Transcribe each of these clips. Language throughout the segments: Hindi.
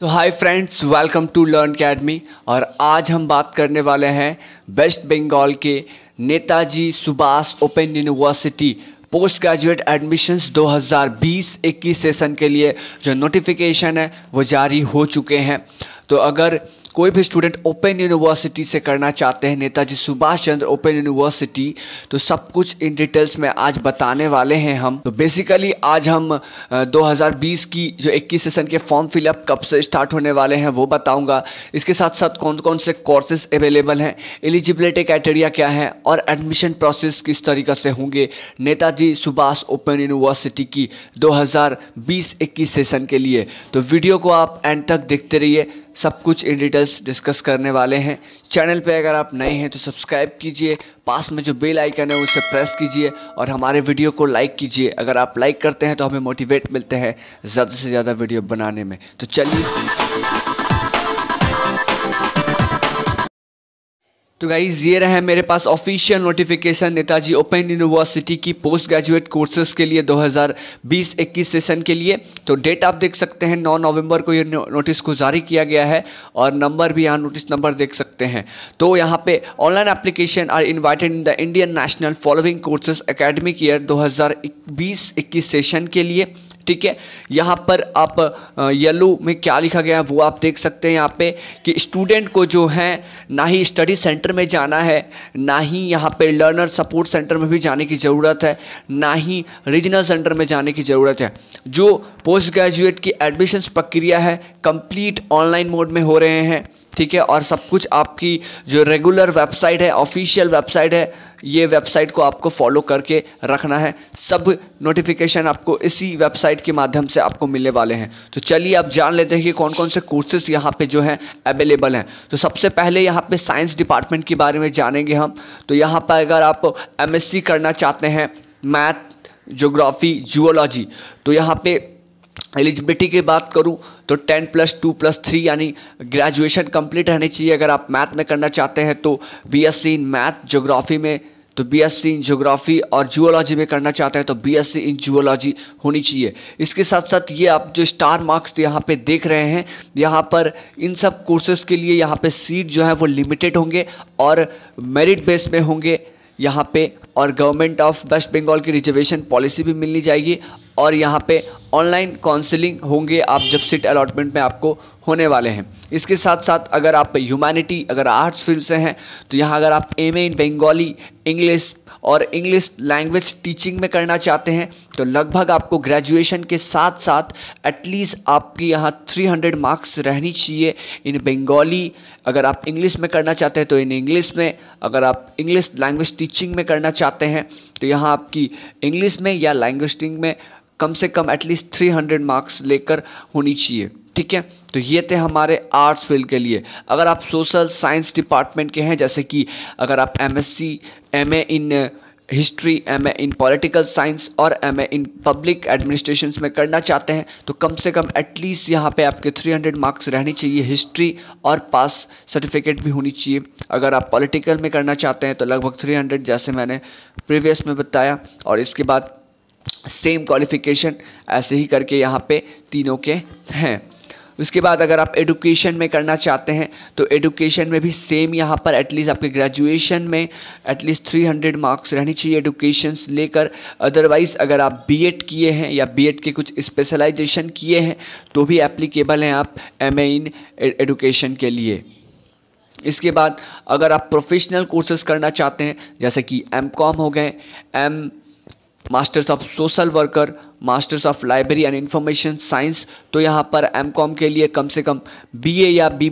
तो hi friends welcome to learn academy और आज हम बात करने वाले हैं वेस्ट बंगाल के Netaji Subhash open university post graduate admissions 2020-21 session के लिए जो नोटिफिकेशन है वो जारी हो चुके हैं तो अगर कोई भी स्टूडेंट ओपन यूनिवर्सिटी से करना चाहते हैं नेताजी सुभाष चंद्र ओपन यूनिवर्सिटी तो सब कुछ इन डिटेल्स में आज बताने वाले हैं हम तो बेसिकली आज हम 2020 की जो 21 सेशन के फॉर्म फिलअप कब से स्टार्ट होने वाले हैं वो बताऊंगा इसके साथ साथ कौन कौन से कोर्सेज अवेलेबल हैं एलिजिबिलिटी क्राइटेरिया क्या है और एडमिशन प्रोसेस किस तरीके से होंगे नेताजी सुभाष ओपन यूनिवर्सिटी की दो हज़ार सेशन के लिए तो वीडियो को आप एंड तक देखते रहिए सब कुछ इन डिटेल्स डिस्कस करने वाले हैं चैनल पे अगर आप नए हैं तो सब्सक्राइब कीजिए पास में जो बेल आइकन है उसे प्रेस कीजिए और हमारे वीडियो को लाइक कीजिए अगर आप लाइक करते हैं तो हमें मोटिवेट मिलते हैं ज़्यादा से ज़्यादा वीडियो बनाने में तो चलिए तो गाइज़ ये रहा है मेरे पास official notification Netaji open university की पोस्ट ग्रेजुएट कोर्सेज के लिए 2020-21 सेशन के लिए तो डेट आप देख सकते हैं 9 नवंबर को ये नोटिस को जारी किया गया है और नंबर भी यहाँ नोटिस नंबर देख सकते हैं तो यहाँ पे online application are invited in the Indian national following courses academic year दो हज़ार सेशन के लिए ठीक है यहाँ पर आप येलो में क्या लिखा गया है वो आप देख सकते हैं यहाँ पे कि स्टूडेंट को जो है ना ही स्टडी सेंटर में जाना है ना ही यहाँ पे लर्नर सपोर्ट सेंटर में भी जाने की ज़रूरत है ना ही रीजनल सेंटर में जाने की ज़रूरत है जो पोस्ट ग्रेजुएट की एडमिशन प्रक्रिया है कम्प्लीट ऑनलाइन मोड में हो रहे हैं ठीक है और सब कुछ आपकी जो रेगुलर वेबसाइट है ऑफिशियल वेबसाइट है ये वेबसाइट को आपको फॉलो करके रखना है सब नोटिफिकेशन आपको इसी वेबसाइट के माध्यम से आपको मिलने वाले हैं तो चलिए आप जान लेते हैं कि कौन कौन से कोर्सेस यहाँ पे जो हैं अवेलेबल हैं तो सबसे पहले यहाँ पे साइंस डिपार्टमेंट के बारे में जानेंगे हम तो यहाँ पर अगर आप एम करना चाहते हैं मैथ जोग्राफ़ी जूलॉजी तो यहाँ पर एलिजिबिलिटी की बात करूं तो ten plus two plus three यानी ग्रेजुएशन कंप्लीट रहनी चाहिए अगर आप मैथ में करना चाहते हैं तो बीएससी इन मैथ जोग्राफ़ी में तो बीएससी इन जोग्राफ़ी और जूलॉजी में करना चाहते हैं तो बीएससी इन जूलॉजी होनी चाहिए इसके साथ साथ ये आप जो स्टार मार्क्स यहाँ पे देख रहे हैं यहाँ पर इन सब कोर्सेज़ के लिए यहाँ पे सीट जो है वो लिमिटेड होंगे और मेरिट बेस में होंगे यहाँ पे और गवर्नमेंट ऑफ वेस्ट बंगाल की रिजर्वेशन पॉलिसी भी मिलनी जाएगी और यहाँ पे ऑनलाइन काउंसलिंग होंगे आप जब सीट अलॉटमेंट में आपको होने वाले हैं इसके साथ साथ अगर आप ह्यूमैनिटी अगर आर्ट्स फील्ड से हैं तो यहाँ अगर आप M A in Bengali English और इंग्लिश लैंग्वेज टीचिंग में करना चाहते हैं तो लगभग आपको ग्रेजुएशन के साथ साथ एटलीस्ट आपकी यहाँ 300 मार्क्स रहनी चाहिए इन बंगाली अगर आप इंग्लिश में करना चाहते हैं तो इन इंग्लिश में अगर आप इंग्लिश लैंग्वेज टीचिंग में करना चाहते हैं तो यहाँ आपकी इंग्लिश में या लैंग्वेज में कम से कम एटलीस्ट 300 मार्क्स लेकर होनी चाहिए ठीक है तो ये थे हमारे आर्ट्स फील्ड के लिए अगर आप सोशल साइंस डिपार्टमेंट के हैं जैसे कि अगर आप M S C M A in history M A in political science और M A in public administration में करना चाहते हैं तो कम से कम एटलीस्ट यहाँ पे आपके 300 मार्क्स रहनी चाहिए हिस्ट्री और पास सर्टिफिकेट भी होनी चाहिए अगर आप पॉलिटिकल में करना चाहते हैं तो लगभग 300 जैसे मैंने प्रीवियस में बताया और इसके बाद सेम क्वालिफिकेशन ऐसे ही करके यहाँ पे तीनों के हैं उसके बाद अगर आप एडुकेशन में करना चाहते हैं तो एडुकेशन में भी सेम यहाँ पर एटलीस्ट आपके ग्रेजुएशन में एटलीस्ट 300 मार्क्स रहनी चाहिए एडुकेशन लेकर अदरवाइज़ अगर आप बीएड किए हैं या बीएड के कुछ स्पेशलाइजेशन किए हैं तो भी एप्लीकेबल हैं आप एम इन एडुकेशन के लिए इसके बाद अगर आप प्रोफेशनल कोर्सेज करना चाहते हैं जैसे कि एम हो गए M masters of social worker masters of library and information science तो यहाँ पर एम के लिए कम से कम बी या बी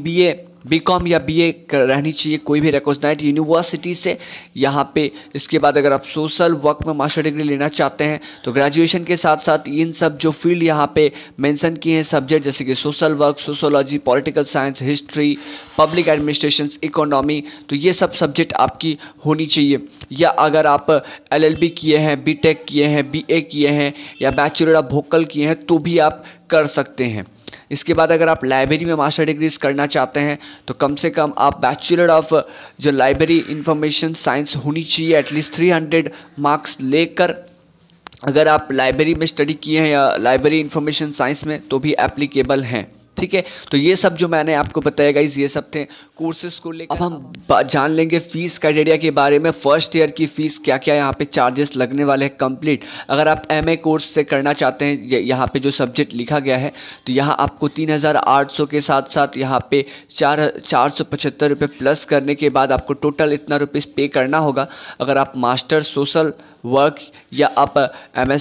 बीकॉम या बीए रहनी चाहिए कोई भी रिकॉग्नाइज यूनिवर्सिटी तो से यहाँ पे इसके बाद अगर आप सोशल वर्क में मास्टर डिग्री लेना चाहते हैं तो ग्रेजुएशन के साथ साथ इन सब जो फील्ड यहाँ पे मेंशन किए हैं सब्जेक्ट जैसे कि social work sociology political science history public administration economy तो ये सब सब्जेक्ट आपकी होनी चाहिए या अगर आप एल किए हैं बी किए हैं बी किए हैं या बैचुलर ऑफ वोकल किए हैं तो भी आप कर सकते हैं इसके बाद अगर आप लाइब्रेरी में मास्टर डिग्रीज करना चाहते हैं तो कम से कम आप बैचलर ऑफ जो लाइब्रेरी इंफॉर्मेशन साइंस होनी चाहिए एटलीस्ट थ्री हंड्रेड मार्क्स लेकर अगर आप लाइब्रेरी में स्टडी किए हैं या लाइब्रेरी इंफॉर्मेशन साइंस में तो भी एप्लीकेबल हैं ठीक है तो ये सब जो मैंने आपको बताया गाइज ये सब थे कोर्सेज को लेकर अब हम जान लेंगे फीस क्राइटेरिया के बारे में फर्स्ट ईयर की फ़ीस क्या क्या यहाँ पे चार्जेस लगने वाले हैं कंप्लीट अगर आप एम कोर्स से करना चाहते हैं यहाँ पे जो सब्जेक्ट लिखा गया है तो यहाँ आपको तीन हज़ार आठ सौ के साथ साथ यहाँ पे चार चार सौ पचहत्तर रुपये प्लस करने के बाद आपको टोटल इतना रुपीज़ पे करना होगा अगर आप मास्टर सोशल वर्क या आप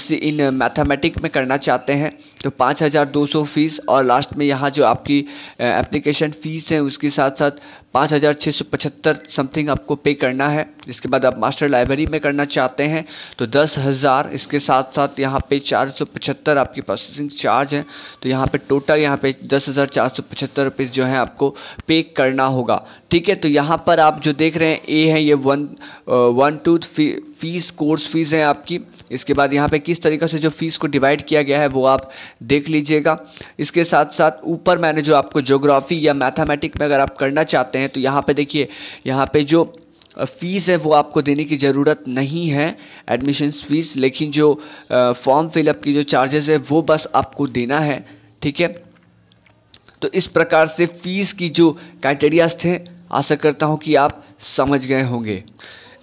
सी इन मैथमेटिक में करना चाहते हैं तो पाँच हज़ार दो सौ फीस और लास्ट में यहाँ यहाँ जो आपकी एप्लीकेशन फ़ीस है उसके साथ साथ पाँच हज़ार छः सौ पचहत्तर समथिंग आपको पे करना है जिसके बाद आप मास्टर लाइब्रेरी में करना चाहते हैं तो दस हज़ार इसके साथ साथ यहाँ पे चार सौ पचहत्तर आपकी प्रोसेसिंग चार्ज है तो यहाँ पे टोटल यहाँ पे दस हज़ार चार सौ पचहत्तर रुपीज़ जो है आपको पे करना होगा ठीक है तो यहाँ पर आप जो देख रहे हैं ए है ये one one two fee, fees course fees है आपकी इसके बाद यहाँ पे किस तरीके से जो फीस को डिवाइड किया गया है वो आप देख लीजिएगा इसके साथ साथ ऊपर मैंने जो आपको जोग्राफ़ी या मैथामेटिक में अगर आप करना चाहते हैं हैं तो यहाँ पे देखिए यहाँ पे जो फ़ीस है वो आपको देने की ज़रूरत नहीं है एडमिशन फ़ीस लेकिन जो फॉर्म फिलअप की जो चार्जेस है वो बस आपको देना है ठीक है तो इस प्रकार से फ़ीस की जो क्राइटेरियाज थे आशा करता हूँ कि आप समझ गए होंगे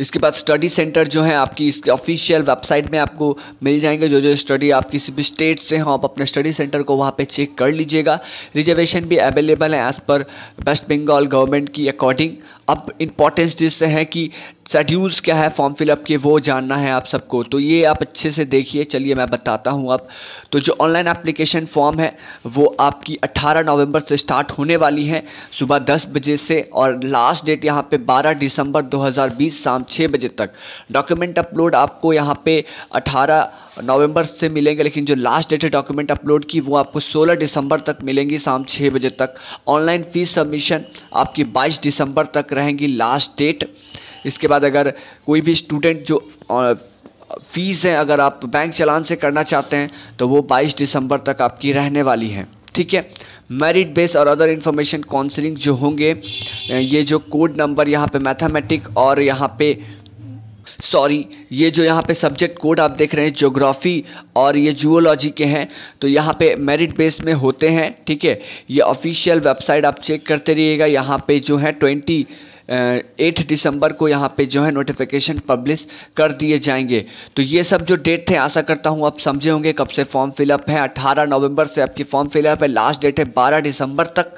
इसके बाद स्टडी सेंटर जो है आपकी इसके ऑफिशियल वेबसाइट में आपको मिल जाएंगे जो जो स्टडी आप किसी भी स्टेट से हो आप अपने स्टडी सेंटर को वहाँ पे चेक कर लीजिएगा रिजर्वेशन भी अवेलेबल है as per West Bengal government की अकॉर्डिंग अब इम्पॉर्टेंस जिससे है कि शेड्यूल्स क्या है फॉर्म फिलअप के वो जानना है आप सबको तो ये आप अच्छे से देखिए चलिए मैं बताता हूँ अब तो जो ऑनलाइन एप्लीकेशन फॉर्म है वो आपकी 18 नवंबर से स्टार्ट होने वाली है सुबह 10 बजे से और लास्ट डेट यहाँ पे 12 दिसंबर 2020 शाम 6 बजे तक डॉक्यूमेंट अपलोड आपको यहाँ पे अठारह नवंबर से मिलेंगे लेकिन जो लास्ट डेट है डॉक्यूमेंट अपलोड की वो आपको 16 दिसंबर तक मिलेंगी शाम 6 बजे तक ऑनलाइन फीस सबमिशन आपकी 22 दिसंबर तक रहेंगी लास्ट डेट इसके बाद अगर कोई भी स्टूडेंट जो फीस है अगर आप बैंक चलान से करना चाहते हैं तो वो बाईस दिसंबर तक आपकी रहने वाली है ठीक है मेरिट बेस और अदर इन्फॉर्मेशन काउंसलिंग जो होंगे ये जो कोड नंबर यहाँ पे मैथमेटिक और यहाँ पे सॉरी ये जो यहाँ पे सब्जेक्ट कोड आप देख रहे हैं जोग्राफ़ी और ये जूलॉजी के हैं तो यहाँ पे मेरिट बेस में होते हैं ठीक है ये ऑफिशियल वेबसाइट आप चेक करते रहिएगा यहाँ पे जो है ट्वेंटी एट दिसंबर को यहाँ पे जो है नोटिफिकेशन पब्लिश कर दिए जाएंगे तो ये सब जो डेट थे आशा करता हूँ आप समझे होंगे कब से फॉर्म फिलअप है 18 नवंबर से आपकी फॉर्म फिलअप है लास्ट डेट है 12 दिसंबर तक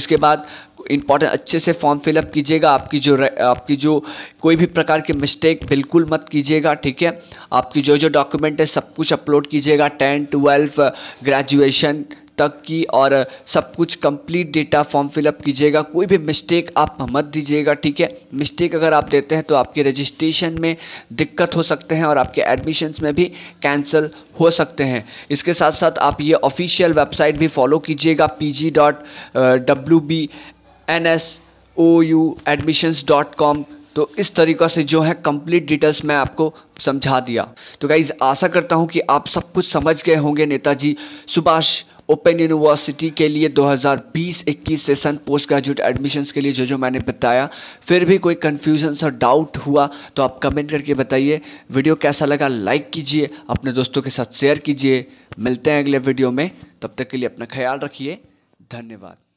इसके बाद इम्पॉर्टेंट अच्छे से फॉर्म फिलअप कीजिएगा आपकी जो आपकी जो कोई भी प्रकार की मिस्टेक बिल्कुल मत कीजिएगा ठीक है आपकी जो जो डॉक्यूमेंट है सब कुछ अपलोड कीजिएगा टेन ट्वेल्थ ग्रेजुएशन तक की और सब कुछ कंप्लीट डेटा फॉर्म फिलअप कीजिएगा कोई भी मिस्टेक आप मत दीजिएगा ठीक है मिस्टेक अगर आप देते हैं तो आपके रजिस्ट्रेशन में दिक्कत हो सकते हैं और आपके एडमिशन्स में भी कैंसिल हो सकते हैं इसके साथ साथ आप ये ऑफिशियल वेबसाइट भी फॉलो कीजिएगा P G dot W B N S O U admissions dot com तो इस तरीका से जो है कंप्लीट डिटेल्स मैं आपको समझा दिया तो गाइज आशा करता हूँ कि आप सब कुछ समझ गए होंगे नेताजी सुभाष ओपन यूनिवर्सिटी के लिए 2020-21 सेशन पोस्ट ग्रेजुएट एडमिशन्स के लिए जो जो मैंने बताया फिर भी कोई कन्फ्यूजन और डाउट हुआ तो आप कमेंट करके बताइए वीडियो कैसा लगा लाइक कीजिए अपने दोस्तों के साथ शेयर कीजिए मिलते हैं अगले वीडियो में तब तक के लिए अपना ख्याल रखिए धन्यवाद